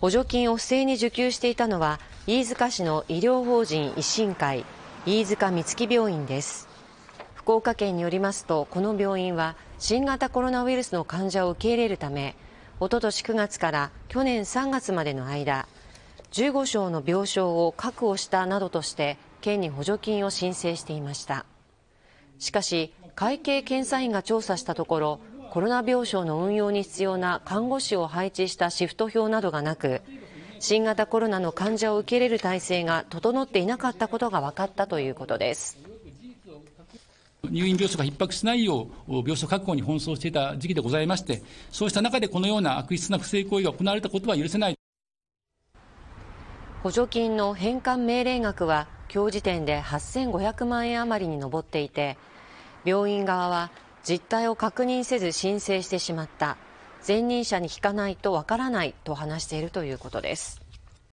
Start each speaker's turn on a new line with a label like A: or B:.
A: 補助金を不正に受給していたのは飯塚市の医療法人維新会飯塚三月病院です福岡県によりますとこの病院は新型コロナウイルスの患者を受け入れるためおととし9月から去年3月までの間15床の病床を確保したなどとして県に補助金を申請していましたしかし会計検査院が調査したところコロナ病床の運用に必要な看護師を配置したシフト表などがなく新型コロナの患者を受け入れる体制が整っていなかったことが分かったということです。
B: 入院病床が逼迫しないよう、病床確保に奔走していた時期でございまして、そうした中でこのような悪質な不正行為が行われたことは許せない
A: 補助金の返還命令額は、今日時点で8500万円余りに上っていて、病院側は実態を確認せず申請してしまった前任者に引かないとわからないと話しているということです。